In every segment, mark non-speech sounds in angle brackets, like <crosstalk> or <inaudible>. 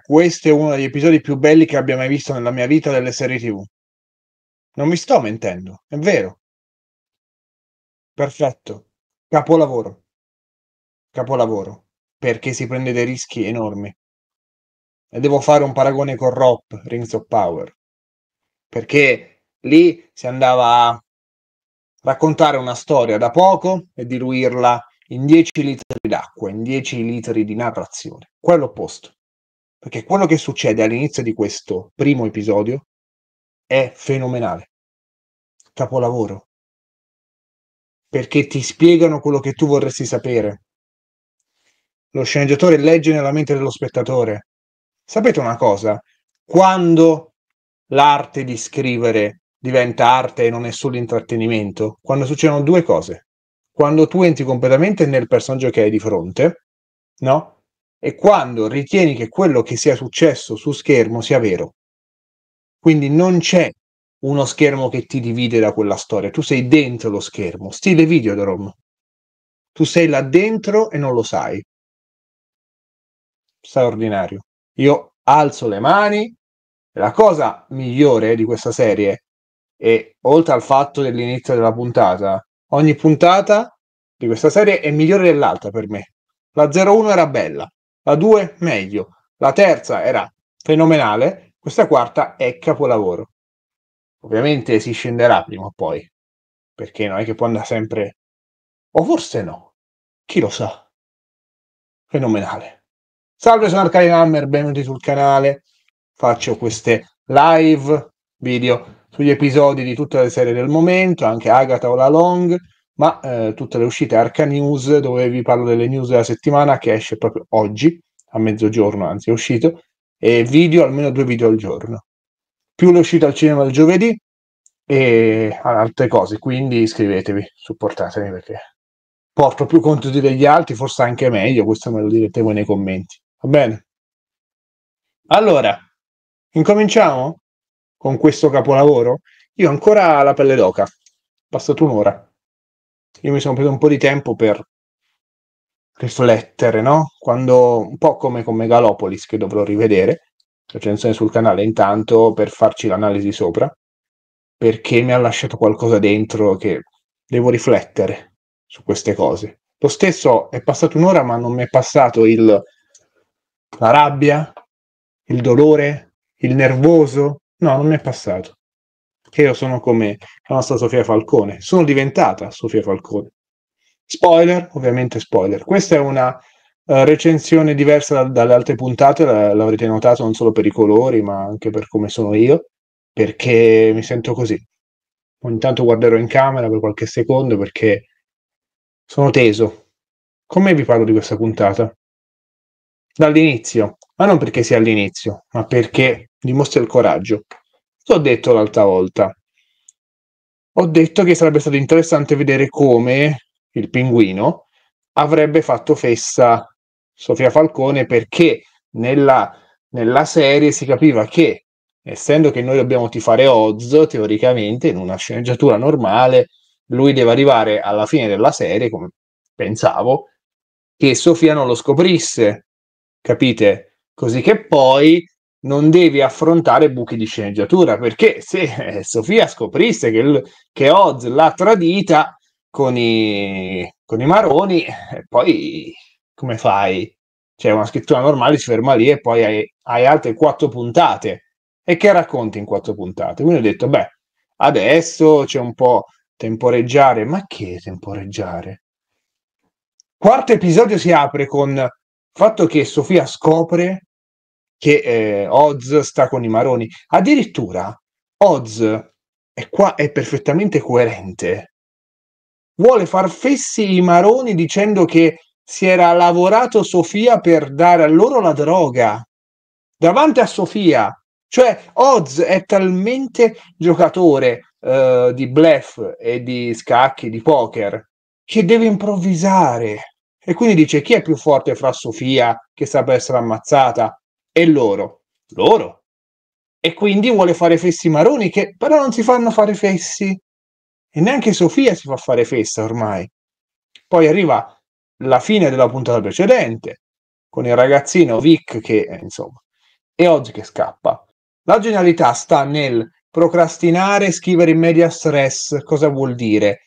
Questo è uno degli episodi più belli che abbia mai visto nella mia vita delle serie TV. Non mi sto mentendo, è vero. Perfetto. Capolavoro. Capolavoro. Perché si prende dei rischi enormi. E devo fare un paragone con Rop, Rings of Power. Perché lì si andava a raccontare una storia da poco e diluirla in 10 litri d'acqua, in 10 litri di narrazione. Quello opposto. Perché quello che succede all'inizio di questo primo episodio è fenomenale. Capolavoro. Perché ti spiegano quello che tu vorresti sapere. Lo sceneggiatore legge nella mente dello spettatore. Sapete una cosa? Quando l'arte di scrivere diventa arte e non è solo intrattenimento, quando succedono due cose. Quando tu entri completamente nel personaggio che hai di fronte, no? e quando ritieni che quello che sia successo su schermo sia vero. Quindi non c'è uno schermo che ti divide da quella storia, tu sei dentro lo schermo, stile Videodrome. Tu sei là dentro e non lo sai. Straordinario. Io alzo le mani. La cosa migliore di questa serie è, oltre al fatto dell'inizio della puntata, ogni puntata di questa serie è migliore dell'altra per me. La 01 era bella, la 2 meglio, la terza era fenomenale, questa quarta è capolavoro. Ovviamente si scenderà prima o poi, perché non è che può andare sempre... O forse no, chi lo sa. Fenomenale. Salve, sono Arcane Hammer, benvenuti sul canale. Faccio queste live video sugli episodi di tutte le serie del momento, anche Agatha o la Long ma eh, tutte le uscite Arca News, dove vi parlo delle news della settimana che esce proprio oggi, a mezzogiorno anzi è uscito, e video, almeno due video al giorno. Più le uscite al cinema il giovedì e altre cose, quindi iscrivetevi, supportatemi perché porto più contenuti degli altri, forse anche meglio, questo me lo direte voi nei commenti. Va bene? Allora, incominciamo con questo capolavoro? Io ancora la pelle d'oca, passato un'ora io mi sono preso un po' di tempo per riflettere, no? Quando, un po' come con Megalopolis, che dovrò rivedere, recensione sul canale intanto, per farci l'analisi sopra, perché mi ha lasciato qualcosa dentro che devo riflettere su queste cose. Lo stesso è passato un'ora, ma non mi è passato il, la rabbia, il dolore, il nervoso. No, non mi è passato che io sono come la nostra Sofia Falcone. Sono diventata Sofia Falcone. Spoiler, ovviamente spoiler. Questa è una uh, recensione diversa da, dalle altre puntate, la, l'avrete notato non solo per i colori, ma anche per come sono io, perché mi sento così. Ogni tanto guarderò in camera per qualche secondo perché sono teso. Come vi parlo di questa puntata? Dall'inizio, ma non perché sia all'inizio, ma perché dimostra il coraggio. Cosa ho detto l'altra volta? Ho detto che sarebbe stato interessante vedere come il pinguino avrebbe fatto fessa Sofia Falcone perché nella, nella serie si capiva che essendo che noi dobbiamo tifare Oz, teoricamente in una sceneggiatura normale, lui deve arrivare alla fine della serie, come pensavo, che Sofia non lo scoprisse, capite? Così che poi non devi affrontare buchi di sceneggiatura perché se eh, Sofia scoprisse che, il, che Oz l'ha tradita con i, con i maroni, eh, poi come fai? Cioè una scrittura normale si ferma lì e poi hai, hai altre quattro puntate. E che racconti in quattro puntate? Quindi ho detto, beh, adesso c'è un po' temporeggiare, ma che temporeggiare? Quarto episodio si apre con il fatto che Sofia scopre che eh, Oz sta con i Maroni. Addirittura Oz è qua è perfettamente coerente. Vuole far fessi i Maroni dicendo che si era lavorato Sofia per dare a loro la droga davanti a Sofia. Cioè Oz è talmente giocatore eh, di bluff e di scacchi, di poker, che deve improvvisare. E quindi dice chi è più forte fra Sofia, che sta per essere ammazzata, e loro. Loro. E quindi vuole fare fessi maroni che però non si fanno fare fessi. E neanche Sofia si fa fare festa ormai. Poi arriva la fine della puntata precedente con il ragazzino Vic che, eh, insomma, è oggi che scappa. La genialità sta nel procrastinare, scrivere in media stress, cosa vuol dire?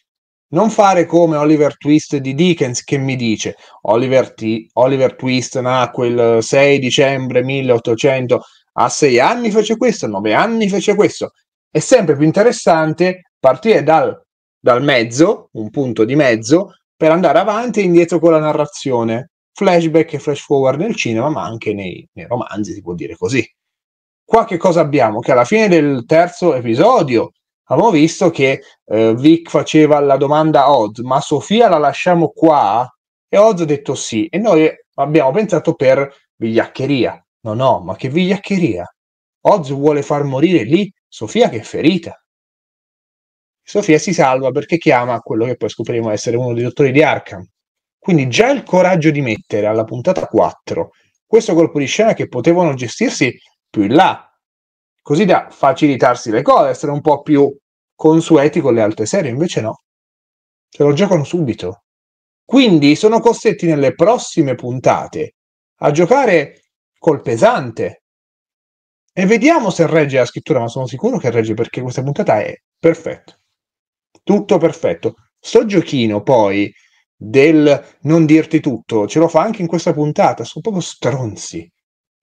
Non fare come Oliver Twist di Dickens che mi dice Oliver, T- Oliver Twist nacque il 6 dicembre 1800, a 6 anni fece questo, a 9 anni fece questo. È sempre più interessante partire dal, dal mezzo, un punto di mezzo, per andare avanti e indietro con la narrazione. Flashback e flash forward nel cinema, ma anche nei, nei romanzi, si può dire così. Qua che cosa abbiamo? Che alla fine del terzo episodio Abbiamo visto che eh, Vic faceva la domanda a Oz, ma Sofia la lasciamo qua? E Oz ha detto sì. E noi abbiamo pensato per vigliaccheria. No, no, ma che vigliaccheria. Oz vuole far morire lì Sofia che è ferita. Sofia si salva perché chiama quello che poi scopriremo essere uno dei dottori di Arkham. Quindi già il coraggio di mettere alla puntata 4 questo colpo di scena che potevano gestirsi più in là, così da facilitarsi le cose, essere un po' più consueti con le altre serie, invece no, se lo giocano subito. Quindi sono costretti nelle prossime puntate a giocare col pesante. E vediamo se regge la scrittura, ma sono sicuro che regge perché questa puntata è perfetta. Tutto perfetto. Sto giochino poi del non dirti tutto ce lo fa anche in questa puntata, sono proprio stronzi.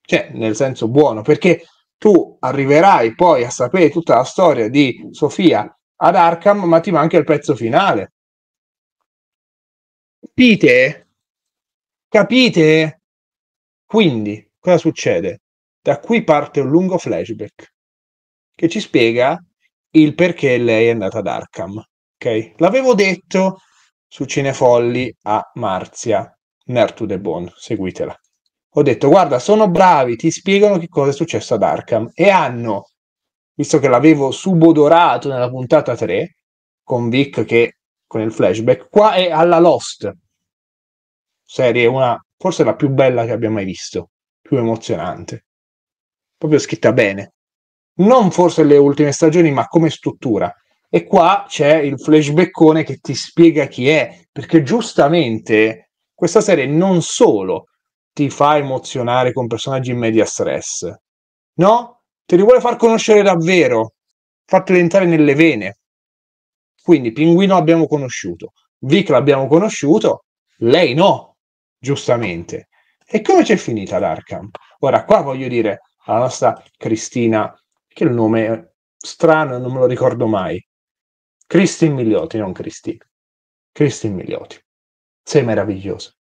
Cioè, nel senso buono, perché tu arriverai poi a sapere tutta la storia di Sofia ad Arkham, ma ti manca il pezzo finale. Capite? Capite? Quindi, cosa succede? Da qui parte un lungo flashback che ci spiega il perché lei è andata ad Arkham. Ok? L'avevo detto su Cinefolli a Marzia, Nerd to the Bone, seguitela ho detto guarda sono bravi, ti spiegano che cosa è successo ad Arkham e hanno, visto che l'avevo subodorato nella puntata 3 con Vic che con il flashback, qua è alla Lost, serie una, forse la più bella che abbia mai visto, più emozionante, proprio scritta bene, non forse le ultime stagioni ma come struttura. E qua c'è il flashbackone che ti spiega chi è, perché giustamente questa serie non solo ti fa emozionare con personaggi in media stress, no? Te li vuole far conoscere davvero, farteli entrare nelle vene. Quindi Pinguino abbiamo conosciuto, Vic l'abbiamo conosciuto, lei no, giustamente. E come c'è finita l'Arkham? Ora qua voglio dire alla nostra Cristina, che il nome è strano, non me lo ricordo mai. Cristin Miglioti, non Cristina. Cristin Miglioti. Sei meravigliosa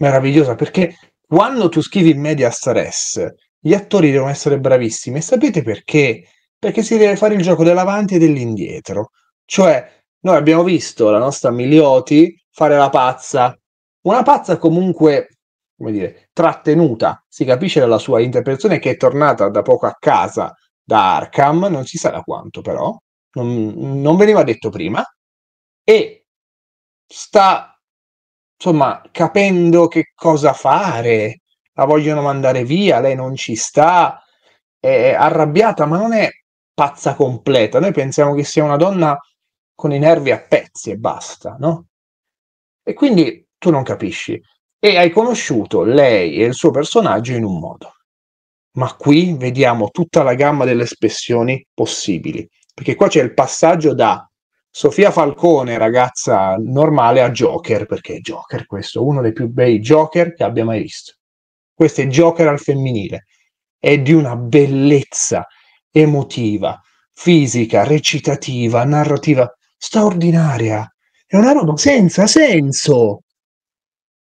meravigliosa perché quando tu scrivi in media stress, gli attori devono essere bravissimi e sapete perché? Perché si deve fare il gioco dell'avanti e dell'indietro. Cioè, noi abbiamo visto la nostra Milioti fare la pazza, una pazza comunque, come dire, trattenuta, si capisce dalla sua interpretazione che è tornata da poco a casa da Arkham, non si sa da quanto però, non, non veniva detto prima, e sta insomma, capendo che cosa fare, la vogliono mandare via, lei non ci sta, è arrabbiata, ma non è pazza completa. Noi pensiamo che sia una donna con i nervi a pezzi e basta, no? E quindi tu non capisci. E hai conosciuto lei e il suo personaggio in un modo. Ma qui vediamo tutta la gamma delle espressioni possibili, perché qua c'è il passaggio da Sofia Falcone, ragazza normale, a Joker, perché è Joker questo, uno dei più bei Joker che abbia mai visto. Questo è Joker al femminile, è di una bellezza emotiva, fisica, recitativa, narrativa straordinaria. È una roba senza senso.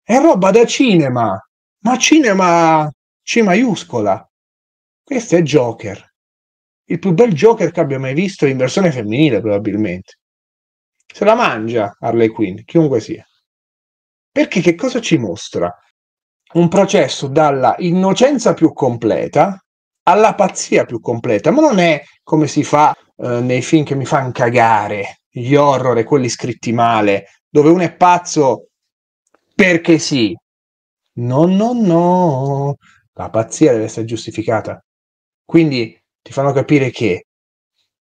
È roba da cinema, ma cinema C maiuscola. Questo è Joker. Il più bel Joker che abbia mai visto in versione femminile, probabilmente. Se la mangia Harley Quinn, chiunque sia. Perché che cosa ci mostra? Un processo dalla innocenza più completa alla pazzia più completa, ma non è come si fa eh, nei film che mi fanno cagare, gli horror e quelli scritti male, dove uno è pazzo perché sì. No, no, no, la pazzia deve essere giustificata. Quindi ti fanno capire che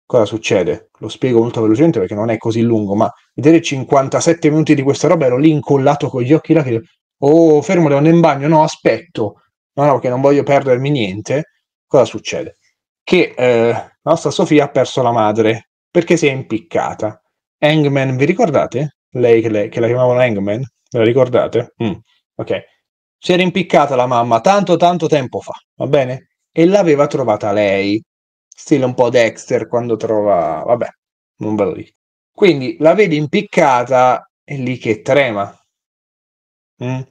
cosa succede? Lo spiego molto velocemente perché non è così lungo, ma vedere 57 minuti di questa roba ero lì incollato con gli occhi là che oh fermo devo andare in bagno, no aspetto, no no perché non voglio perdermi niente, cosa succede? Che eh, la nostra Sofia ha perso la madre perché si è impiccata. Hangman, vi ricordate? Lei che, lei, che la chiamavano Hangman, ve la ricordate? Mm, ok. Si era impiccata la mamma tanto tanto tempo fa, va bene? E l'aveva trovata lei, stile un po' Dexter quando trova, vabbè, non ve lo dico. Quindi la vedi impiccata, è lì che trema. Mm?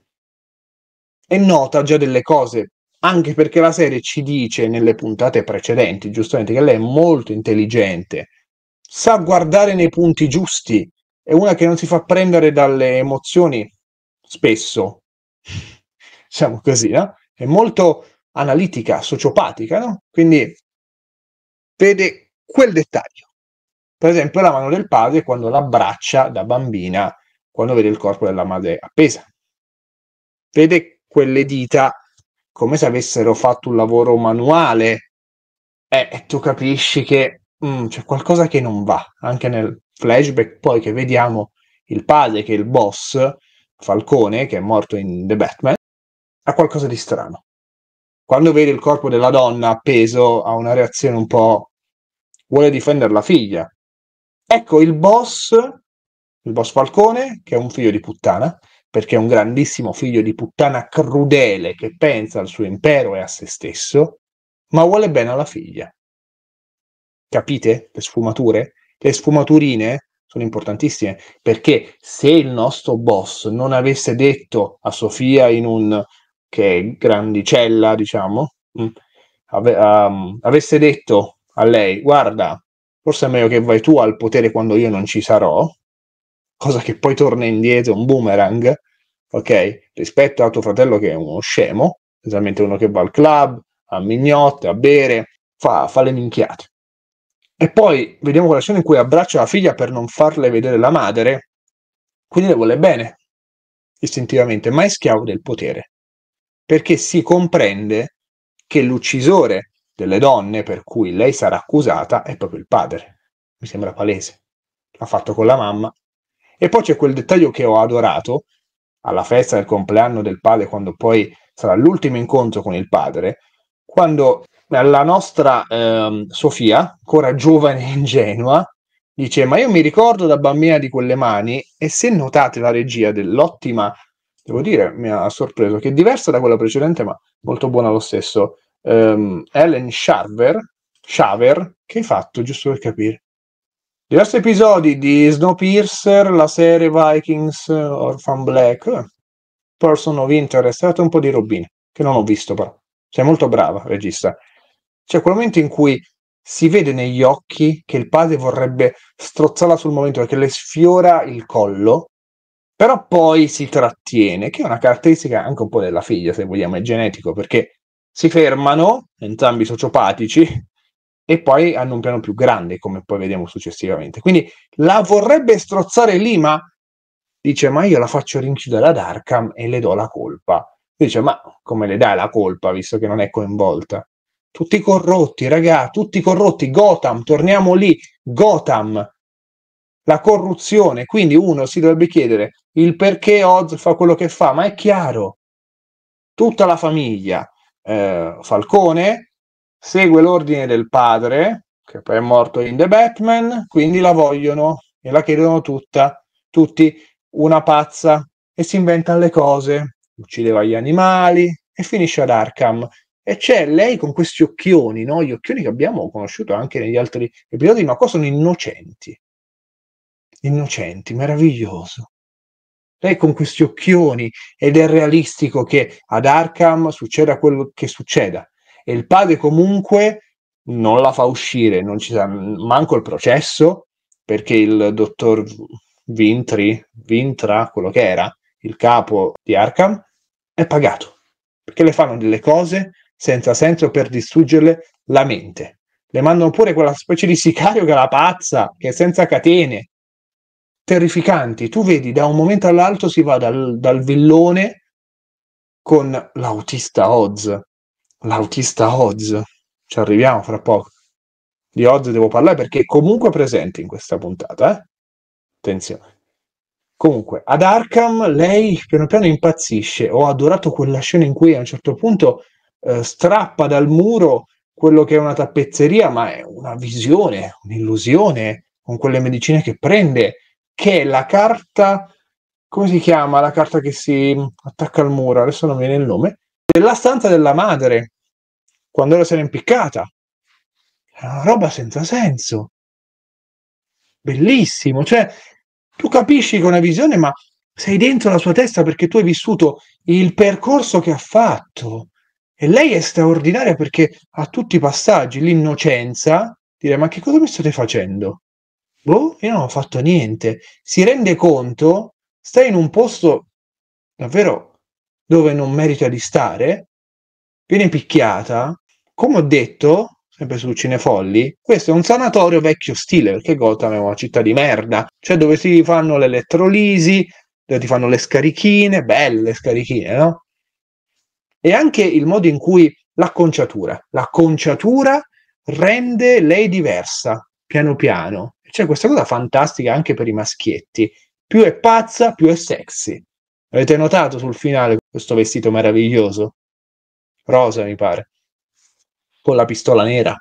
E nota già delle cose, anche perché la serie ci dice nelle puntate precedenti, giustamente, che lei è molto intelligente, sa guardare nei punti giusti, è una che non si fa prendere dalle emozioni spesso, diciamo <laughs> così, no? È molto analitica, sociopatica, no? Quindi vede quel dettaglio. Per esempio la mano del padre quando l'abbraccia da bambina, quando vede il corpo della madre appesa. Vede quelle dita come se avessero fatto un lavoro manuale. Eh, e eh, tu capisci che mm, c'è qualcosa che non va. Anche nel flashback poi che vediamo il padre, che è il boss, Falcone, che è morto in The Batman, ha qualcosa di strano quando vede il corpo della donna appeso ha una reazione un po'... vuole difendere la figlia. Ecco il boss, il boss Falcone, che è un figlio di puttana, perché è un grandissimo figlio di puttana crudele che pensa al suo impero e a se stesso, ma vuole bene alla figlia. Capite le sfumature? Le sfumaturine sono importantissime perché se il nostro boss non avesse detto a Sofia in un che è grandicella, diciamo, mm, ave- um, avesse detto a lei, guarda, forse è meglio che vai tu al potere quando io non ci sarò, cosa che poi torna indietro, un boomerang, ok? Rispetto a tuo fratello che è uno scemo, esattamente uno che va al club, a mignotte, a bere, fa, fa le minchiate. E poi vediamo quella scena in cui abbraccia la figlia per non farle vedere la madre, quindi le vuole bene, istintivamente, ma è schiavo del potere perché si comprende che l'uccisore delle donne per cui lei sarà accusata è proprio il padre. Mi sembra palese. L'ha fatto con la mamma. E poi c'è quel dettaglio che ho adorato alla festa del compleanno del padre, quando poi sarà l'ultimo incontro con il padre, quando la nostra eh, Sofia, ancora giovane e ingenua, dice: Ma io mi ricordo da bambina di quelle mani, e se notate la regia dell'ottima devo dire, mi ha sorpreso, che è diversa da quella precedente, ma molto buona lo stesso. Um, Ellen Sharver, Shaver, che hai fatto, giusto per capire? Diversi episodi di Snowpiercer, la serie Vikings, Orphan Black, Person of Interest, è un po' di robine, che non ho visto però. Sei molto brava, regista. C'è quel momento in cui si vede negli occhi che il padre vorrebbe strozzarla sul momento perché le sfiora il collo però poi si trattiene, che è una caratteristica anche un po' della figlia, se vogliamo, è genetico, perché si fermano, entrambi sociopatici, e poi hanno un piano più grande, come poi vediamo successivamente. Quindi la vorrebbe strozzare lì, ma dice, ma io la faccio rinchiudere ad Arkham e le do la colpa. Dice, ma come le dai la colpa, visto che non è coinvolta? Tutti corrotti, ragà, tutti corrotti, Gotham, torniamo lì, Gotham, la corruzione. Quindi uno si dovrebbe chiedere il perché Oz fa quello che fa, ma è chiaro. Tutta la famiglia eh, Falcone segue l'ordine del padre, che poi è morto in The Batman, quindi la vogliono e la chiedono tutta, tutti una pazza e si inventano le cose, uccideva gli animali e finisce ad Arkham. E c'è lei con questi occhioni, no? gli occhioni che abbiamo conosciuto anche negli altri episodi, ma qua sono innocenti innocenti, meraviglioso. Lei con questi occhioni ed è realistico che ad Arkham succeda quello che succeda e il padre comunque non la fa uscire, non ci sarà manco il processo perché il dottor Vintri, Vintra, quello che era, il capo di Arkham, è pagato perché le fanno delle cose senza senso per distruggerle la mente. Le mandano pure quella specie di sicario che è la pazza, che è senza catene, terrificanti. Tu vedi, da un momento all'altro si va dal, dal villone con l'autista Oz. L'autista Oz. Ci arriviamo fra poco. Di Oz devo parlare perché è comunque presente in questa puntata. Eh? Attenzione. Comunque, ad Arkham lei piano piano impazzisce. Ho adorato quella scena in cui a un certo punto eh, strappa dal muro quello che è una tappezzeria, ma è una visione, un'illusione, con quelle medicine che prende che è la carta, come si chiama? La carta che si attacca al muro, adesso non viene il nome, della stanza della madre, quando era se impiccata. È una roba senza senso. Bellissimo, cioè tu capisci che è una visione, ma sei dentro la sua testa perché tu hai vissuto il percorso che ha fatto. E lei è straordinaria perché ha tutti i passaggi, l'innocenza, dire ma che cosa mi state facendo? boh, io non ho fatto niente. Si rende conto, stai in un posto davvero dove non merita di stare, viene picchiata. Come ho detto, sempre su Cinefolli, questo è un sanatorio vecchio stile, perché Gotham è una città di merda, cioè dove si fanno le elettrolisi, dove ti fanno le scarichine, belle scarichine, no? E anche il modo in cui l'acconciatura, l'acconciatura rende lei diversa, piano piano, c'è cioè, questa cosa fantastica anche per i maschietti. Più è pazza, più è sexy. Avete notato sul finale questo vestito meraviglioso? Rosa, mi pare. Con la pistola nera.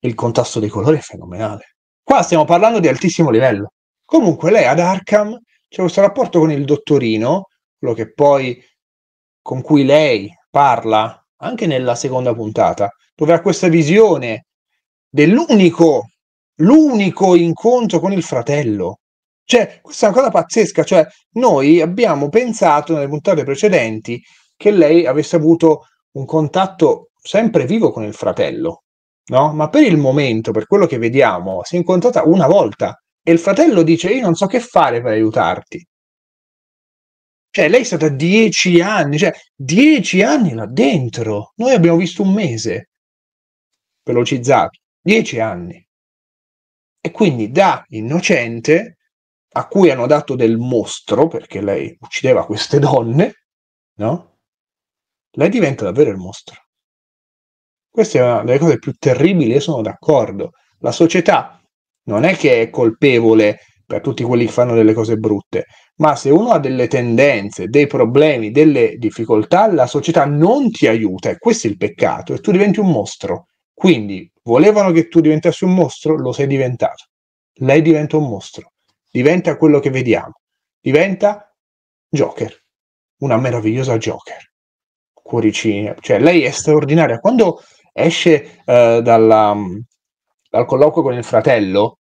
Il contrasto dei colori è fenomenale. Qua stiamo parlando di altissimo livello. Comunque lei ad Arkham c'è questo rapporto con il dottorino, quello che poi con cui lei parla anche nella seconda puntata, dove ha questa visione dell'unico l'unico incontro con il fratello. Cioè, questa è una cosa pazzesca, cioè noi abbiamo pensato nelle puntate precedenti che lei avesse avuto un contatto sempre vivo con il fratello, no? Ma per il momento, per quello che vediamo, si è incontrata una volta e il fratello dice io non so che fare per aiutarti. Cioè, lei è stata dieci anni, cioè dieci anni là dentro. Noi abbiamo visto un mese, velocizzato, dieci anni. E quindi da innocente, a cui hanno dato del mostro, perché lei uccideva queste donne, no? Lei diventa davvero il mostro. Questa è una delle cose più terribili, io sono d'accordo. La società non è che è colpevole per tutti quelli che fanno delle cose brutte, ma se uno ha delle tendenze, dei problemi, delle difficoltà, la società non ti aiuta e questo è il peccato e tu diventi un mostro. Quindi Volevano che tu diventassi un mostro? Lo sei diventato. Lei diventa un mostro. Diventa quello che vediamo. Diventa Joker. Una meravigliosa Joker. Cuoricino. Cioè, lei è straordinaria. Quando esce eh, dalla, mm, dal colloquio con il fratello,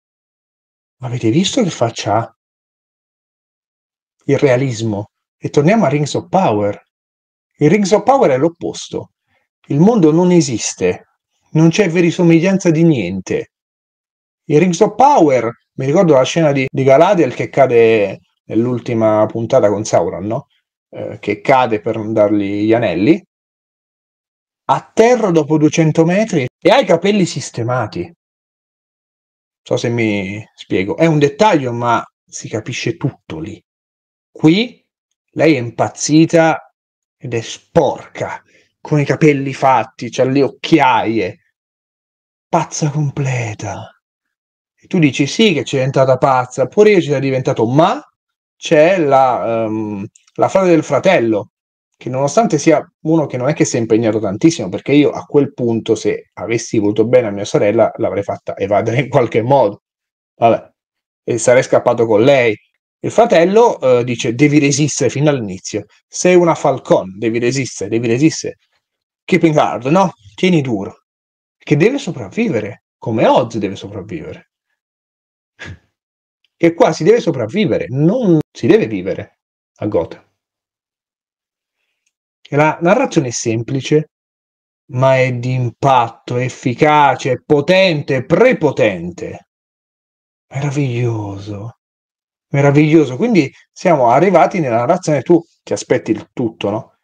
avete visto che faccia il realismo? E torniamo a Rings of Power. Il Rings of Power è l'opposto. Il mondo non esiste non c'è verisomiglianza di niente. I Rings of Power, mi ricordo la scena di, di Galadriel che cade nell'ultima puntata con Sauron, no? eh, che cade per dargli gli anelli, a terra dopo 200 metri e ha i capelli sistemati. Non so se mi spiego, è un dettaglio ma si capisce tutto lì. Qui lei è impazzita ed è sporca, con i capelli fatti, ha le occhiaie, pazza completa. Ah. E tu dici sì che c'è diventata pazza, pure io ci sono diventato, ma c'è la, um, la frase del fratello, che nonostante sia uno che non è che si è impegnato tantissimo, perché io a quel punto, se avessi voluto bene a mia sorella, l'avrei fatta evadere in qualche modo. Vabbè, e sarei scappato con lei. Il fratello eh, dice: Devi resistere fino all'inizio. Sei una falcon, devi resistere, devi resistere. Keeping hard, no? Tieni duro che deve sopravvivere, come Oz deve sopravvivere. <laughs> E qua si deve sopravvivere, non si deve vivere a Gotham. E la narrazione è semplice, ma è di impatto, efficace, potente, prepotente. Meraviglioso, meraviglioso. Quindi siamo arrivati nella narrazione, tu ti aspetti il tutto, no?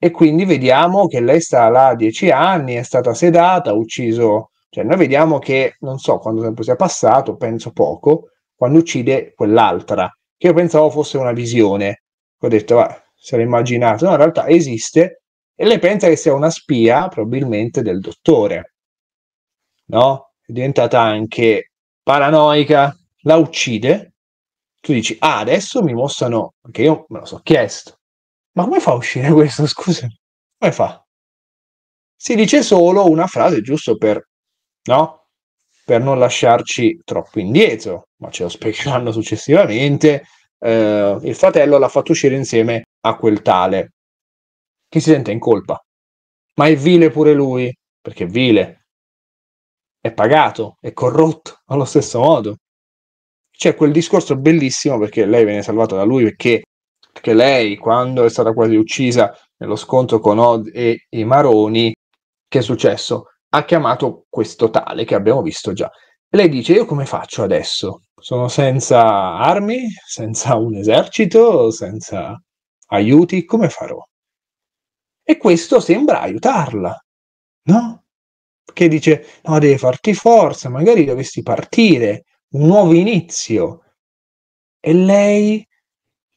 e quindi vediamo che lei sta là dieci anni, è stata sedata, ha ucciso, cioè noi vediamo che, non so quanto tempo sia passato, penso poco, quando uccide quell'altra, che io pensavo fosse una visione, ho detto, va, se l'ha immaginato, no, in realtà esiste e lei pensa che sia una spia probabilmente del dottore, no? È diventata anche paranoica, la uccide, tu dici, ah, adesso mi mostrano, perché io me lo so chiesto, ma come fa a uscire questo, scusa? Come fa? Si dice solo una frase giusto per, no? per non lasciarci troppo indietro, ma ce lo spiegheranno successivamente. Eh, il fratello l'ha fatto uscire insieme a quel tale, che si sente in colpa. Ma è vile pure lui, perché è vile, è pagato, è corrotto allo stesso modo. C'è quel discorso bellissimo perché lei viene salvata da lui perché perché lei, quando è stata quasi uccisa nello scontro con Odd e i Maroni, che è successo? Ha chiamato questo tale che abbiamo visto già. E lei dice: Io come faccio adesso? Sono senza armi, senza un esercito, senza aiuti, come farò? E questo sembra aiutarla, no? Che dice: No, devi farti forza, magari dovresti partire, un nuovo inizio. E lei,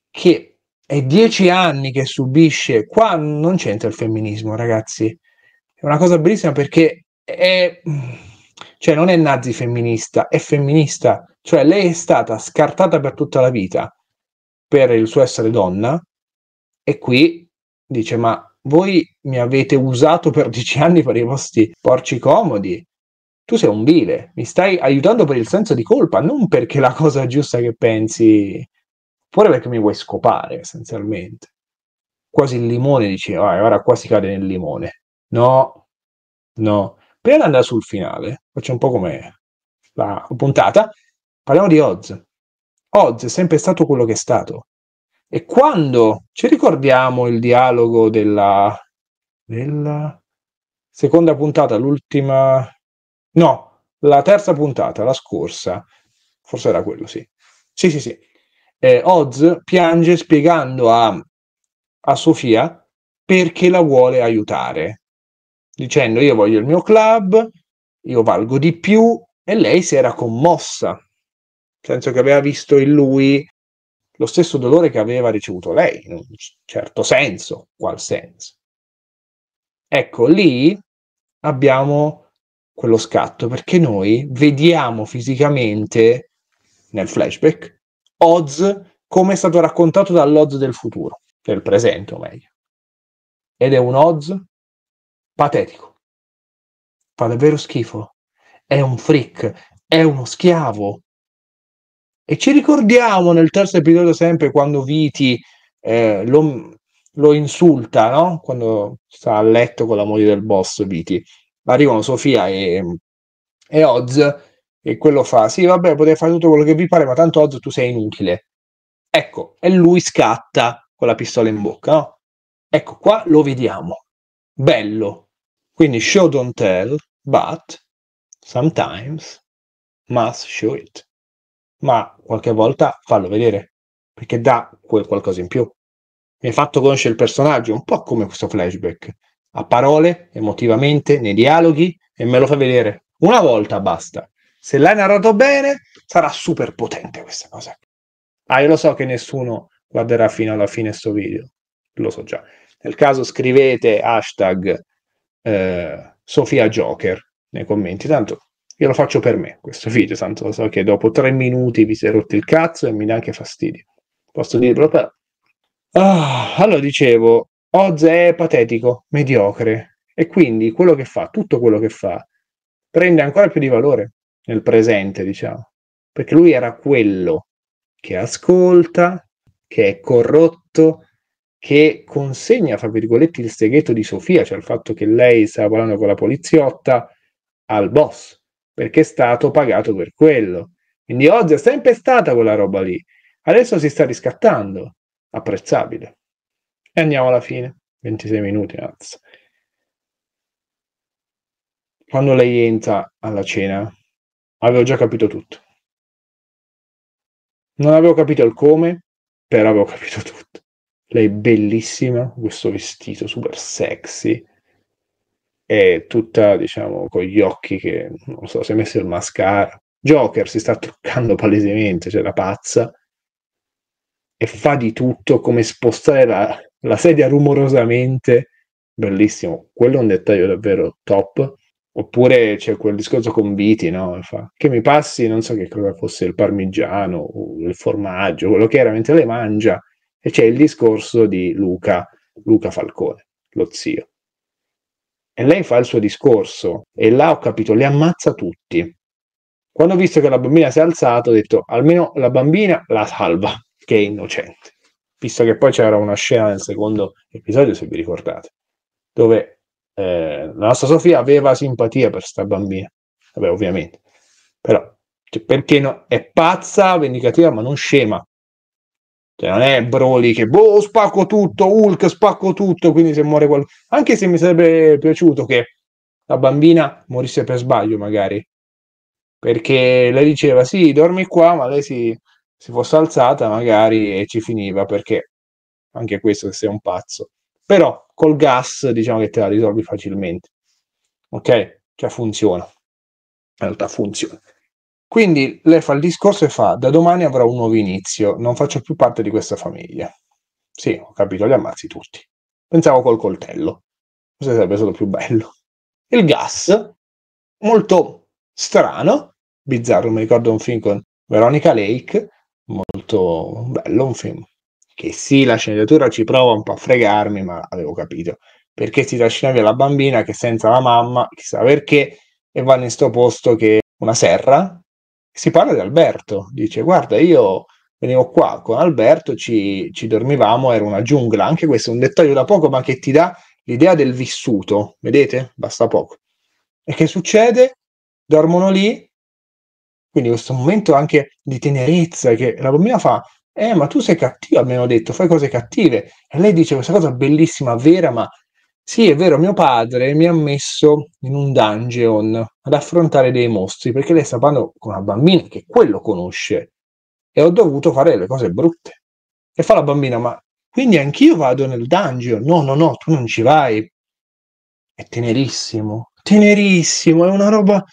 che è dieci anni che subisce, qua non c'entra il femminismo, ragazzi. È una cosa bellissima perché è, cioè non è nazi femminista, è femminista. Cioè lei è stata scartata per tutta la vita per il suo essere donna e qui dice ma voi mi avete usato per dieci anni per i vostri porci comodi, tu sei un vile, mi stai aiutando per il senso di colpa, non perché la cosa giusta che pensi pure perché mi vuoi scopare essenzialmente. Quasi il limone dice, ah, ora qua si cade nel limone. No, no. Prima di andare sul finale, faccio un po' come la puntata, parliamo di Oz. Oz è sempre stato quello che è stato. E quando ci ricordiamo il dialogo della, della seconda puntata, l'ultima, no, la terza puntata, la scorsa, forse era quello, sì. Sì, sì, sì eh, Oz piange spiegando a, a Sofia perché la vuole aiutare, dicendo io voglio il mio club, io valgo di più e lei si era commossa, nel senso che aveva visto in lui lo stesso dolore che aveva ricevuto lei, in un certo senso, qual senso. Ecco, lì abbiamo quello scatto perché noi vediamo fisicamente nel flashback Oz come è stato raccontato dall'Oz del futuro, del presente o meglio. Ed è un Oz patetico. Fa davvero schifo. È un freak, è uno schiavo. E ci ricordiamo nel terzo episodio sempre quando Viti eh, lo, lo insulta, no? Quando sta a letto con la moglie del boss Viti. Arrivano Sofia e, e Oz e quello fa, sì vabbè, potete fare tutto quello che vi pare, ma tanto Oz tu sei inutile. Ecco, e lui scatta con la pistola in bocca, no? Ecco, qua lo vediamo. Bello. Quindi show don't tell, but sometimes must show it. Ma qualche volta fallo vedere, perché dà quel qualcosa in più. Mi ha fatto conoscere il personaggio, un po' come questo flashback. A parole, emotivamente, nei dialoghi, e me lo fa vedere. Una volta basta. Se l'hai narrato bene, sarà super potente questa cosa. Ah, io lo so che nessuno guarderà fino alla fine questo video, lo so già. Nel caso scrivete hashtag eh, Sofia Joker nei commenti, tanto io lo faccio per me questo video, tanto lo so che dopo tre minuti vi siete rotti il cazzo e mi dà anche fastidio. Posso dirlo però. Ah, allora dicevo, Oz è patetico, mediocre e quindi quello che fa, tutto quello che fa, prende ancora più di valore nel presente, diciamo, perché lui era quello che ascolta, che è corrotto, che consegna, fra virgolette, il segreto di Sofia, cioè il fatto che lei stava parlando con la poliziotta al boss, perché è stato pagato per quello. Quindi oggi è sempre stata quella roba lì. Adesso si sta riscattando, apprezzabile. E andiamo alla fine, 26 minuti anzi. Quando lei entra alla cena, avevo già capito tutto. Non avevo capito il come, però avevo <laughs> capito tutto. Lei è bellissima, questo vestito super sexy, è tutta, diciamo, con gli occhi che, non so, si è messo il mascara. Joker si sta truccando palesemente, cioè la pazza, e fa di tutto come spostare la, la sedia rumorosamente. Bellissimo, quello è un dettaglio davvero top. Oppure c'è quel discorso con Viti, no? Fa, che mi passi, non so che cosa fosse, il parmigiano, o il formaggio, quello che era mentre le mangia. E c'è il discorso di Luca, Luca Falcone, lo zio. E lei fa il suo discorso e là ho capito, le ammazza tutti. Quando ho visto che la bambina si è alzata, ho detto, almeno la bambina la salva, che è innocente. Visto che poi c'era una scena nel secondo episodio, se vi ricordate, dove eh, la nostra Sofia aveva simpatia per questa bambina, Vabbè, ovviamente, però cioè, perché no? è pazza, vendicativa, ma non scema. Cioè, non è Broly che boh, spacco tutto, Hulk, spacco tutto, quindi se muore qualcuno... Anche se mi sarebbe piaciuto che la bambina morisse per sbaglio, magari. Perché lei diceva, sì, dormi qua, ma lei si, si fosse alzata magari e ci finiva, perché anche questo se sei un pazzo. Però col gas diciamo che te la risolvi facilmente. Ok? Cioè funziona. In realtà funziona. Quindi lei fa il discorso e fa: Da domani avrò un nuovo inizio, non faccio più parte di questa famiglia. Sì, ho capito, li ammazzi tutti. Pensavo col coltello, questo sarebbe stato più bello. Il gas, molto strano, bizzarro, mi ricordo un film con Veronica Lake, molto bello, un film che sì, la sceneggiatura ci prova un po' a fregarmi, ma avevo capito. Perché si trascina via la bambina che senza la mamma, chissà perché, e vanno in sto posto che una serra. Si parla di Alberto, dice guarda io venivo qua con Alberto, ci, ci dormivamo, era una giungla, anche questo è un dettaglio da poco ma che ti dà l'idea del vissuto, vedete? Basta poco. E che succede? Dormono lì, quindi questo momento anche di tenerezza che la bambina fa, eh ma tu sei cattiva, mi hanno detto, fai cose cattive. E lei dice questa cosa bellissima, vera, ma sì è vero, mio padre mi ha messo in un dungeon ad affrontare dei mostri, perché lei sta parlando con una bambina che quello conosce e ho dovuto fare le cose brutte. E fa la bambina, ma quindi anch'io vado nel dungeon? No, no, no, tu non ci vai. È tenerissimo, tenerissimo, è una roba...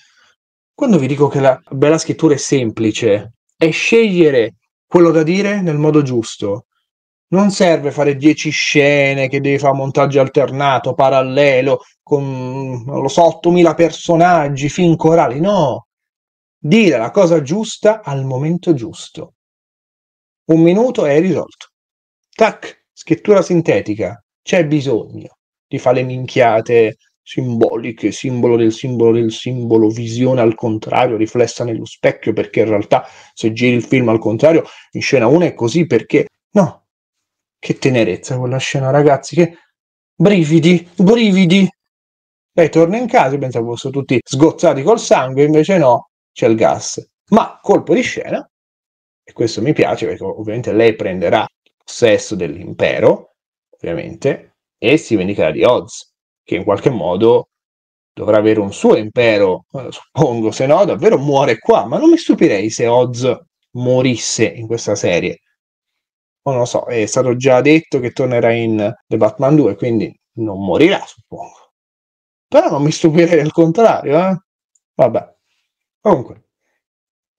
Quando vi dico che la bella scrittura è semplice, è scegliere quello da dire nel modo giusto. Non serve fare dieci scene che devi fare montaggio alternato, parallelo, con, non lo so, 8.000 personaggi, film corali. No, dire la cosa giusta al momento giusto. Un minuto e è risolto. Tac, scrittura sintetica. C'è bisogno di fare le minchiate simboliche, simbolo del simbolo del simbolo, visione al contrario, riflessa nello specchio, perché in realtà se giri il film al contrario, in scena 1 è così perché no, che tenerezza quella scena ragazzi, che brividi, brividi. Lei torna in casa, e pensa fossero tutti sgozzati col sangue, invece no, c'è il gas. Ma colpo di scena, e questo mi piace perché ovviamente lei prenderà possesso dell'impero, ovviamente, e si vendicherà di Oz che in qualche modo dovrà avere un suo impero, eh, suppongo, se no davvero muore qua, ma non mi stupirei se Oz morisse in questa serie. O Non lo so, è stato già detto che tornerà in The Batman 2, quindi non morirà, suppongo. Però non mi stupirei al contrario, eh? Vabbè. Comunque,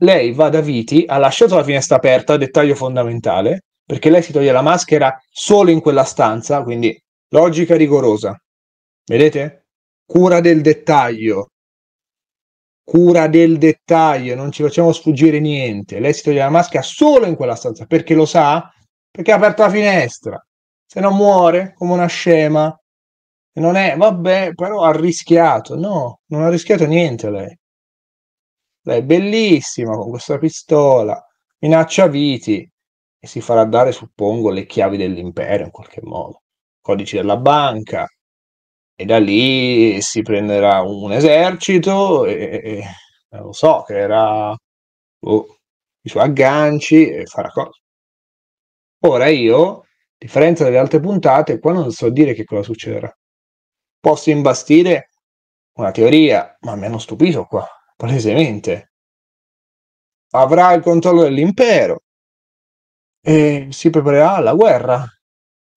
lei va da Viti, ha lasciato la finestra aperta, dettaglio fondamentale, perché lei si toglie la maschera solo in quella stanza, quindi logica rigorosa. Vedete? Cura del dettaglio. Cura del dettaglio, non ci facciamo sfuggire niente. L'esito della maschera solo in quella stanza, perché lo sa? Perché ha aperto la finestra. Se no muore come una scema. E non è, vabbè, però ha rischiato. No, non ha rischiato niente lei. Lei è bellissima con questa pistola, minaccia Viti e si farà dare, suppongo, le chiavi dell'impero in qualche modo. Codici della banca, e da lì si prenderà un esercito e, e lo so, creerà oh, i suoi agganci e farà cosa Ora io, a differenza delle altre puntate, qua non so dire che cosa succederà. Posso imbastire una teoria, ma mi hanno stupito qua, palesemente. Avrà il controllo dell'impero e si preparerà alla guerra.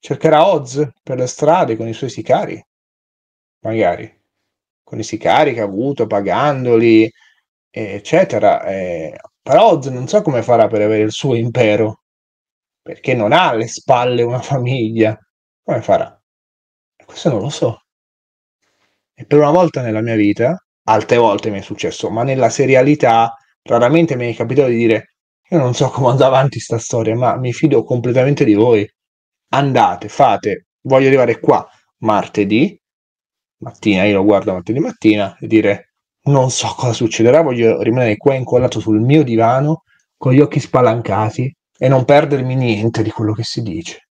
Cercherà Oz per le strade con i suoi sicari magari con i sicari che ha avuto, pagandoli, eccetera. Eh, però Oz non so come farà per avere il suo impero, perché non ha alle spalle una famiglia. Come farà? Eh, questo non lo so. E per una volta nella mia vita, altre volte mi è successo, ma nella serialità raramente mi è capitato di dire io non so come andrà avanti sta storia, ma mi fido completamente di voi. Andate, fate, voglio arrivare qua martedì, mattina, io lo guardo martedì mattina e dire non so cosa succederà, voglio rimanere qua incollato sul mio divano con gli occhi spalancati e non perdermi niente di quello che si dice.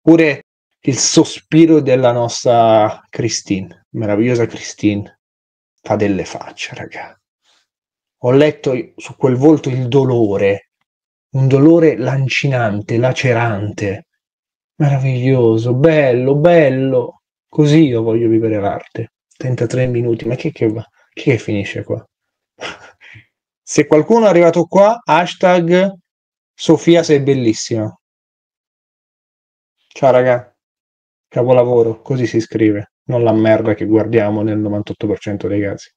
Pure il sospiro della nostra Christine, meravigliosa Christine, fa delle facce, raga. Ho letto su quel volto il dolore, un dolore lancinante, lacerante, meraviglioso, bello, bello. Così io voglio vivere l'arte. 33 minuti, ma che, che, va? che finisce qua? Se qualcuno è arrivato qua, hashtag Sofia sei bellissima. Ciao raga, capolavoro, così si scrive, non la merda che guardiamo nel 98% dei casi.